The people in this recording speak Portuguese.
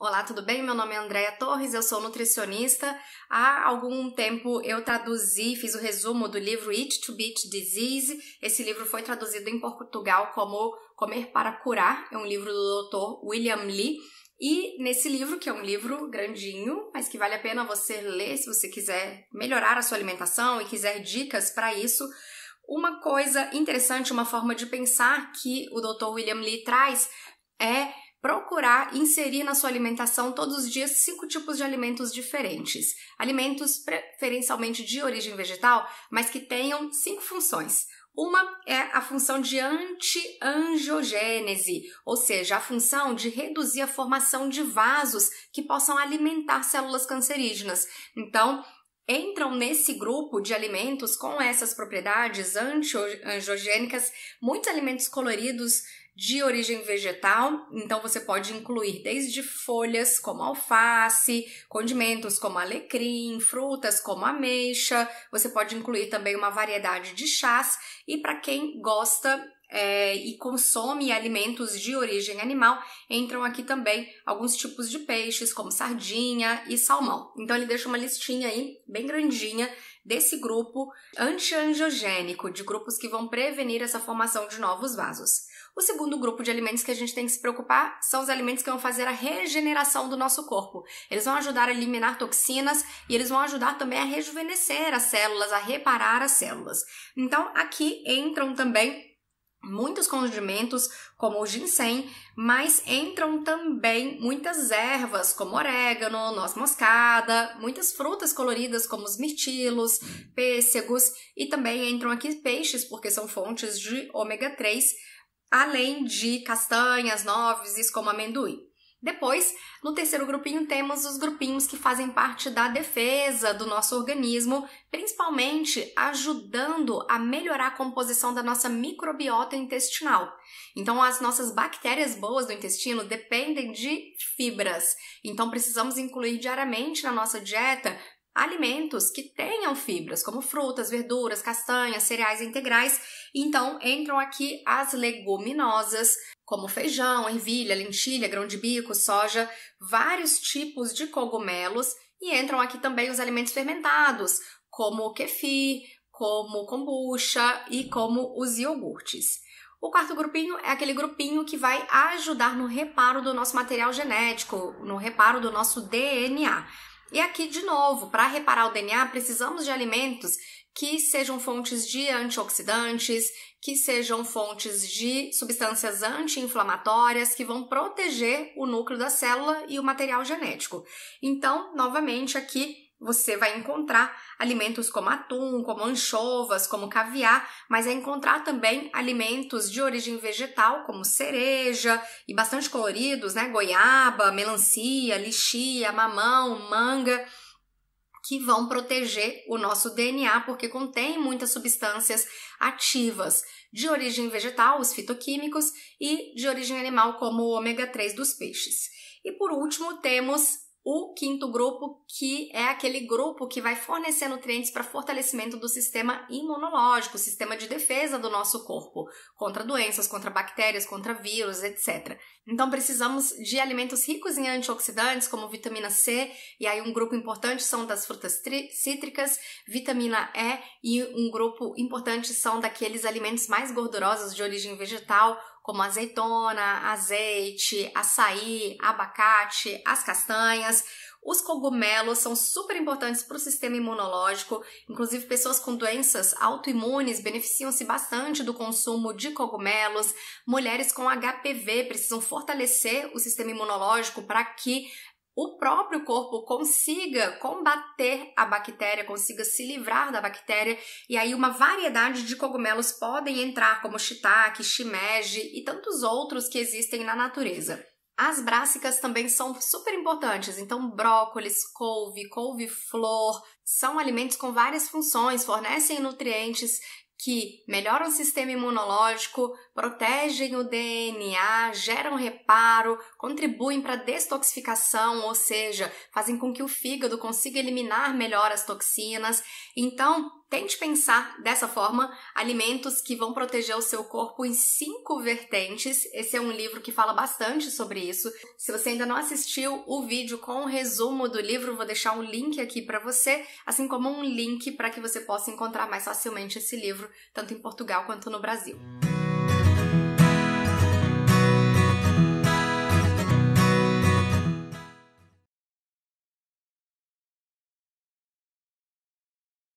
Olá, tudo bem? Meu nome é Andréa Torres, eu sou nutricionista. Há algum tempo eu traduzi, fiz o resumo do livro Eat to Beat Disease. Esse livro foi traduzido em Portugal como Comer para Curar, é um livro do Dr. William Lee. E nesse livro, que é um livro grandinho, mas que vale a pena você ler se você quiser melhorar a sua alimentação e quiser dicas para isso, uma coisa interessante, uma forma de pensar que o Dr. William Lee traz é procurar inserir na sua alimentação todos os dias cinco tipos de alimentos diferentes. Alimentos preferencialmente de origem vegetal, mas que tenham cinco funções. Uma é a função de antiangiogênese, ou seja, a função de reduzir a formação de vasos que possam alimentar células cancerígenas. Então, entram nesse grupo de alimentos com essas propriedades antiangiogênicas muitos alimentos coloridos de origem vegetal, então você pode incluir desde folhas como alface, condimentos como alecrim, frutas como ameixa, você pode incluir também uma variedade de chás e para quem gosta é, e consome alimentos de origem animal, entram aqui também alguns tipos de peixes, como sardinha e salmão. Então ele deixa uma listinha aí bem grandinha desse grupo antiangiogênico, de grupos que vão prevenir essa formação de novos vasos. O segundo grupo de alimentos que a gente tem que se preocupar são os alimentos que vão fazer a regeneração do nosso corpo. Eles vão ajudar a eliminar toxinas e eles vão ajudar também a rejuvenescer as células, a reparar as células. Então, aqui entram também muitos condimentos, como o ginseng, mas entram também muitas ervas, como orégano, noz moscada, muitas frutas coloridas, como os mirtilos, pêssegos, e também entram aqui peixes, porque são fontes de ômega 3 além de castanhas, nozes como amendoim. Depois, no terceiro grupinho, temos os grupinhos que fazem parte da defesa do nosso organismo, principalmente ajudando a melhorar a composição da nossa microbiota intestinal. Então, as nossas bactérias boas do intestino dependem de fibras. Então, precisamos incluir diariamente na nossa dieta alimentos que tenham fibras, como frutas, verduras, castanhas, cereais integrais. Então, entram aqui as leguminosas, como feijão, ervilha, lentilha, grão de bico, soja, vários tipos de cogumelos. E entram aqui também os alimentos fermentados, como o kefir, como kombucha e como os iogurtes. O quarto grupinho é aquele grupinho que vai ajudar no reparo do nosso material genético, no reparo do nosso DNA. E aqui, de novo, para reparar o DNA, precisamos de alimentos que sejam fontes de antioxidantes, que sejam fontes de substâncias anti-inflamatórias que vão proteger o núcleo da célula e o material genético. Então, novamente, aqui você vai encontrar alimentos como atum, como anchovas, como caviar, mas vai é encontrar também alimentos de origem vegetal, como cereja e bastante coloridos, né? Goiaba, melancia, lixia, mamão, manga que vão proteger o nosso DNA porque contém muitas substâncias ativas de origem vegetal, os fitoquímicos, e de origem animal, como o ômega 3 dos peixes. E por último, temos o quinto grupo, que é aquele grupo que vai fornecer nutrientes para fortalecimento do sistema imunológico, sistema de defesa do nosso corpo, contra doenças, contra bactérias, contra vírus, etc. Então precisamos de alimentos ricos em antioxidantes, como vitamina C, e aí um grupo importante são das frutas cítricas, vitamina E, e um grupo importante são daqueles alimentos mais gordurosos de origem vegetal, como azeitona, azeite, açaí, abacate, as castanhas. Os cogumelos são super importantes para o sistema imunológico, inclusive pessoas com doenças autoimunes beneficiam-se bastante do consumo de cogumelos. Mulheres com HPV precisam fortalecer o sistema imunológico para que o próprio corpo consiga combater a bactéria, consiga se livrar da bactéria, e aí uma variedade de cogumelos podem entrar, como shiitake, shimeji e tantos outros que existem na natureza. As brássicas também são super importantes, então brócolis, couve, couve-flor, são alimentos com várias funções, fornecem nutrientes que melhoram o sistema imunológico, protegem o DNA, geram reparo, contribuem para a detoxificação, ou seja, fazem com que o fígado consiga eliminar melhor as toxinas. Então, tente pensar dessa forma alimentos que vão proteger o seu corpo em cinco vertentes. Esse é um livro que fala bastante sobre isso. Se você ainda não assistiu o vídeo com o resumo do livro, vou deixar um link aqui para você, assim como um link para que você possa encontrar mais facilmente esse livro tanto em Portugal quanto no Brasil.